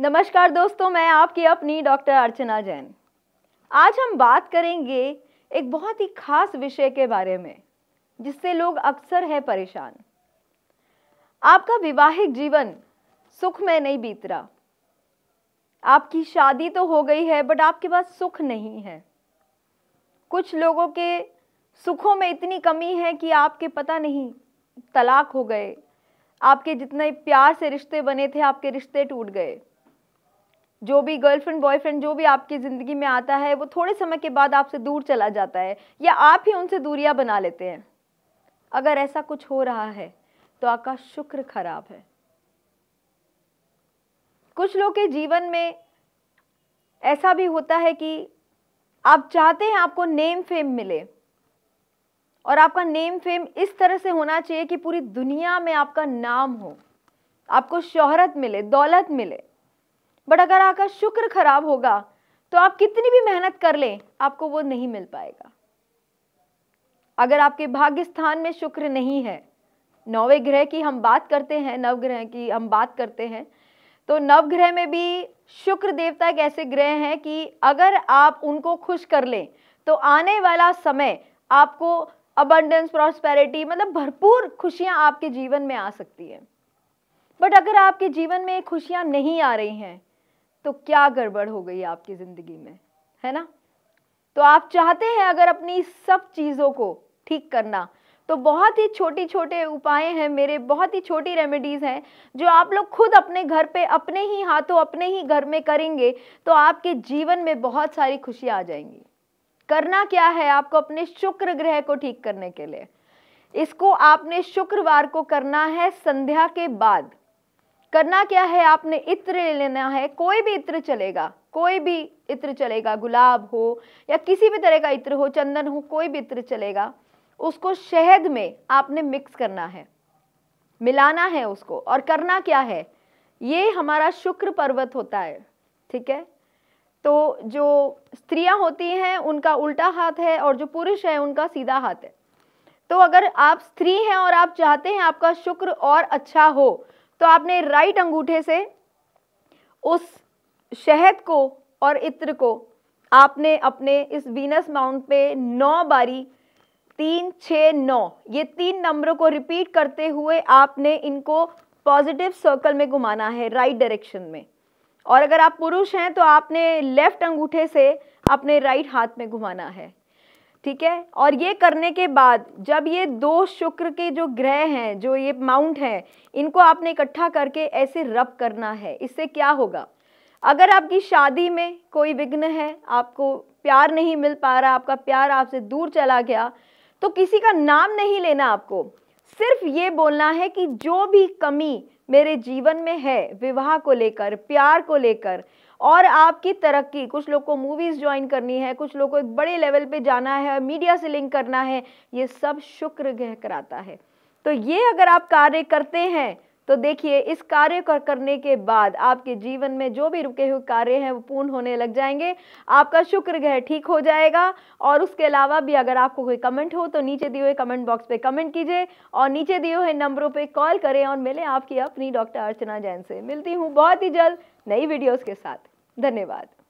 नमस्कार दोस्तों मैं आपकी अपनी डॉक्टर अर्चना जैन आज हम बात करेंगे एक बहुत ही खास विषय के बारे में जिससे लोग अक्सर है परेशान आपका विवाहिक जीवन सुख में नहीं बीत रहा आपकी शादी तो हो गई है बट आपके पास सुख नहीं है कुछ लोगों के सुखों में इतनी कमी है कि आपके पता नहीं तलाक हो गए आपके जितने प्यार से रिश्ते बने थे आपके रिश्ते टूट गए जो भी गर्लफ्रेंड बॉयफ्रेंड जो भी आपकी ज़िंदगी में आता है वो थोड़े समय के बाद आपसे दूर चला जाता है या आप ही उनसे दूरिया बना लेते हैं अगर ऐसा कुछ हो रहा है तो आपका शुक्र खराब है कुछ लोग के जीवन में ऐसा भी होता है कि आप चाहते हैं आपको नेम फेम मिले और आपका नेम फेम इस तरह से होना चाहिए कि पूरी दुनिया में आपका नाम हो आपको शोहरत मिले दौलत मिले बट अगर आपका शुक्र खराब होगा तो आप कितनी भी मेहनत कर लें आपको वो नहीं मिल पाएगा अगर आपके भाग्य स्थान में शुक्र नहीं है नौवे ग्रह की हम बात करते हैं नवग्रह की हम बात करते हैं तो नवग्रह में भी शुक्र देवता एक ऐसे ग्रह हैं कि अगर आप उनको खुश कर लें तो आने वाला समय आपको अबंडेंस प्रॉस्पेरिटी मतलब भरपूर खुशियां आपके जीवन में आ सकती है बट अगर आपके जीवन में खुशियां नहीं आ रही हैं तो क्या गड़बड़ हो गई आपकी ज़िंदगी में है ना तो आप चाहते हैं अगर अपनी सब चीज़ों को ठीक करना तो बहुत ही छोटी छोटे उपाय हैं मेरे बहुत ही छोटी रेमेडीज़ हैं जो आप लोग खुद अपने घर पे अपने ही हाथों अपने ही घर में करेंगे तो आपके जीवन में बहुत सारी खुशी आ जाएंगी करना क्या है आपको अपने शुक्र ग्रह को ठीक करने के लिए इसको आपने शुक्रवार को करना है संध्या के बाद करना क्या है आपने इत्र लेना है कोई भी इत्र चलेगा कोई भी इत्र चलेगा गुलाब हो या किसी भी तरह का इत्र हो चंदन हो कोई भी इत्र चलेगा उसको शहद में आपने मिक्स करना है मिलाना है उसको और करना क्या है ये हमारा शुक्र पर्वत होता है ठीक है तो जो स्त्रियां होती हैं उनका उल्टा हाथ है और जो पुरुष है उनका सीधा हाथ है तो अगर आप स्त्री हैं और आप चाहते हैं आपका शुक्र और अच्छा हो तो आपने राइट अंगूठे से उस शहद को और इत्र को आपने अपने इस वीनस माउंट पे नौ बारी तीन छः नौ ये तीन नंबरों को रिपीट करते हुए आपने इनको पॉजिटिव सर्कल में घुमाना है राइट डायरेक्शन में और अगर आप पुरुष हैं तो आपने लेफ्ट अंगूठे से अपने राइट हाथ में घुमाना है ठीक है और ये करने के बाद जब ये दो शुक्र के जो ग्रह हैं जो ये माउंट हैं इनको आपने इकट्ठा करके ऐसे रब करना है इससे क्या होगा अगर आपकी शादी में कोई विघ्न है आपको प्यार नहीं मिल पा रहा आपका प्यार आपसे दूर चला गया तो किसी का नाम नहीं लेना आपको सिर्फ ये बोलना है कि जो भी कमी मेरे जीवन में है विवाह को लेकर प्यार को लेकर और आपकी तरक्की कुछ लोग को मूवीज़ ज्वाइन करनी है कुछ लोग को एक बड़े लेवल पे जाना है मीडिया से लिंक करना है ये सब शुक्र ग्रह कराता है तो ये अगर आप कार्य करते हैं तो देखिए इस कार्य कर करने के बाद आपके जीवन में जो भी रुके हुए कार्य हैं वो पूर्ण होने लग जाएंगे आपका शुक्र ग्रह ठीक हो जाएगा और उसके अलावा भी अगर आपको कोई कमेंट हो तो नीचे दिए हुए कमेंट बॉक्स पे कमेंट कीजिए और नीचे दिए हुए नंबरों पे कॉल करें और मिलें आपकी अपनी डॉक्टर अर्चना जैन से मिलती हूँ बहुत ही जल्द नई वीडियोज़ के साथ धन्यवाद